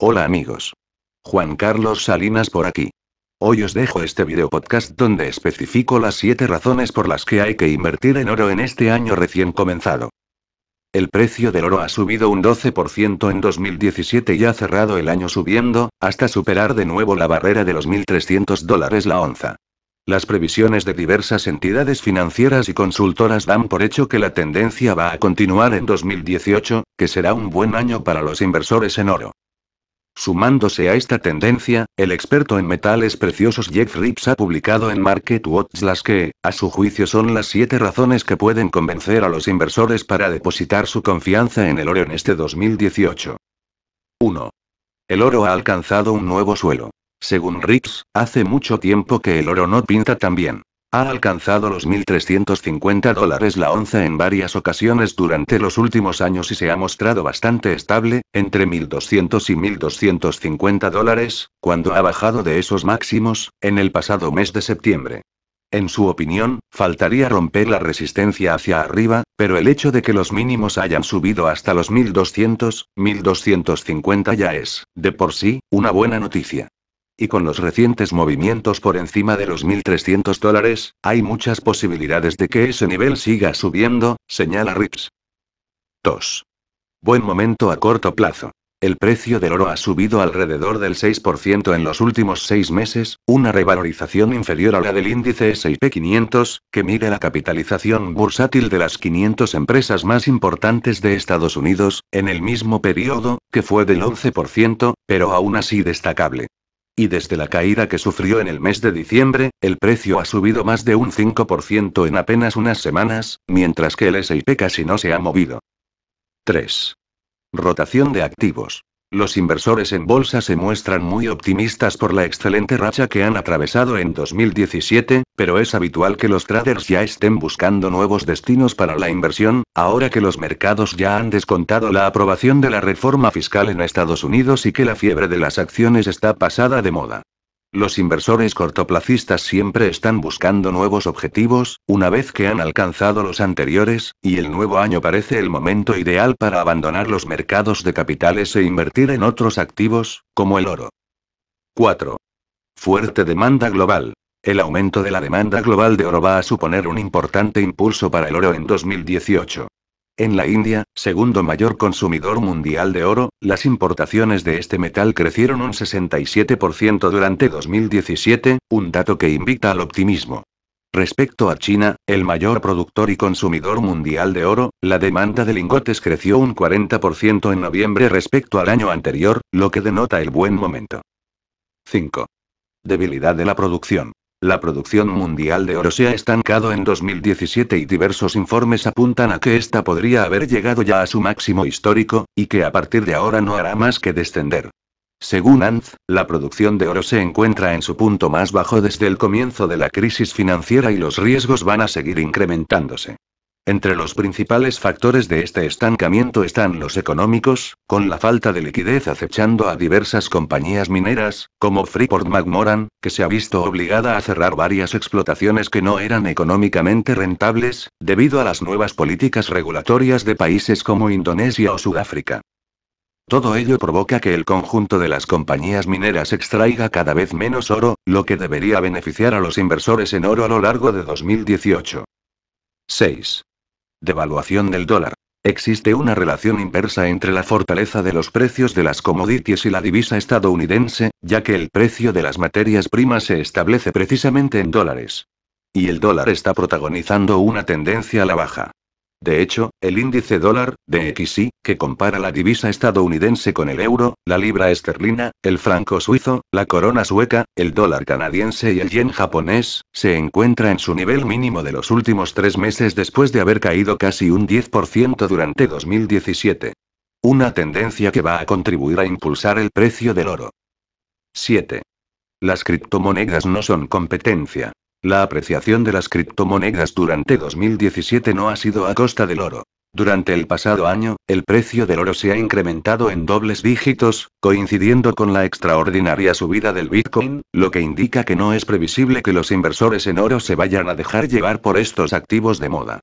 Hola amigos. Juan Carlos Salinas por aquí. Hoy os dejo este video podcast donde especifico las 7 razones por las que hay que invertir en oro en este año recién comenzado. El precio del oro ha subido un 12% en 2017 y ha cerrado el año subiendo, hasta superar de nuevo la barrera de los 1.300 dólares la onza. Las previsiones de diversas entidades financieras y consultoras dan por hecho que la tendencia va a continuar en 2018, que será un buen año para los inversores en oro. Sumándose a esta tendencia, el experto en metales preciosos Jeff Rips ha publicado en Market Watch las que, a su juicio, son las siete razones que pueden convencer a los inversores para depositar su confianza en el oro en este 2018. 1. El oro ha alcanzado un nuevo suelo. Según Rips, hace mucho tiempo que el oro no pinta tan bien. Ha alcanzado los 1.350 dólares la onza en varias ocasiones durante los últimos años y se ha mostrado bastante estable, entre 1.200 y 1.250 dólares, cuando ha bajado de esos máximos, en el pasado mes de septiembre. En su opinión, faltaría romper la resistencia hacia arriba, pero el hecho de que los mínimos hayan subido hasta los 1.200, 1.250 ya es, de por sí, una buena noticia. Y con los recientes movimientos por encima de los 1.300 dólares, hay muchas posibilidades de que ese nivel siga subiendo, señala Rips. 2. Buen momento a corto plazo. El precio del oro ha subido alrededor del 6% en los últimos seis meses, una revalorización inferior a la del índice SP 500, que mide la capitalización bursátil de las 500 empresas más importantes de Estados Unidos, en el mismo periodo, que fue del 11%, pero aún así destacable. Y desde la caída que sufrió en el mes de diciembre, el precio ha subido más de un 5% en apenas unas semanas, mientras que el SIP casi no se ha movido. 3. Rotación de activos. Los inversores en bolsa se muestran muy optimistas por la excelente racha que han atravesado en 2017, pero es habitual que los traders ya estén buscando nuevos destinos para la inversión, ahora que los mercados ya han descontado la aprobación de la reforma fiscal en Estados Unidos y que la fiebre de las acciones está pasada de moda. Los inversores cortoplacistas siempre están buscando nuevos objetivos, una vez que han alcanzado los anteriores, y el nuevo año parece el momento ideal para abandonar los mercados de capitales e invertir en otros activos, como el oro. 4. Fuerte demanda global. El aumento de la demanda global de oro va a suponer un importante impulso para el oro en 2018. En la India, segundo mayor consumidor mundial de oro, las importaciones de este metal crecieron un 67% durante 2017, un dato que invita al optimismo. Respecto a China, el mayor productor y consumidor mundial de oro, la demanda de lingotes creció un 40% en noviembre respecto al año anterior, lo que denota el buen momento. 5. Debilidad de la producción. La producción mundial de oro se ha estancado en 2017 y diversos informes apuntan a que esta podría haber llegado ya a su máximo histórico, y que a partir de ahora no hará más que descender. Según ANZ, la producción de oro se encuentra en su punto más bajo desde el comienzo de la crisis financiera y los riesgos van a seguir incrementándose. Entre los principales factores de este estancamiento están los económicos, con la falta de liquidez acechando a diversas compañías mineras, como Freeport McMoran, que se ha visto obligada a cerrar varias explotaciones que no eran económicamente rentables, debido a las nuevas políticas regulatorias de países como Indonesia o Sudáfrica. Todo ello provoca que el conjunto de las compañías mineras extraiga cada vez menos oro, lo que debería beneficiar a los inversores en oro a lo largo de 2018. 6. Devaluación del dólar. Existe una relación inversa entre la fortaleza de los precios de las commodities y la divisa estadounidense, ya que el precio de las materias primas se establece precisamente en dólares. Y el dólar está protagonizando una tendencia a la baja. De hecho, el índice dólar, DXY, que compara la divisa estadounidense con el euro, la libra esterlina, el franco suizo, la corona sueca, el dólar canadiense y el yen japonés, se encuentra en su nivel mínimo de los últimos tres meses después de haber caído casi un 10% durante 2017. Una tendencia que va a contribuir a impulsar el precio del oro. 7. Las criptomonedas no son competencia. La apreciación de las criptomonedas durante 2017 no ha sido a costa del oro. Durante el pasado año, el precio del oro se ha incrementado en dobles dígitos, coincidiendo con la extraordinaria subida del Bitcoin, lo que indica que no es previsible que los inversores en oro se vayan a dejar llevar por estos activos de moda.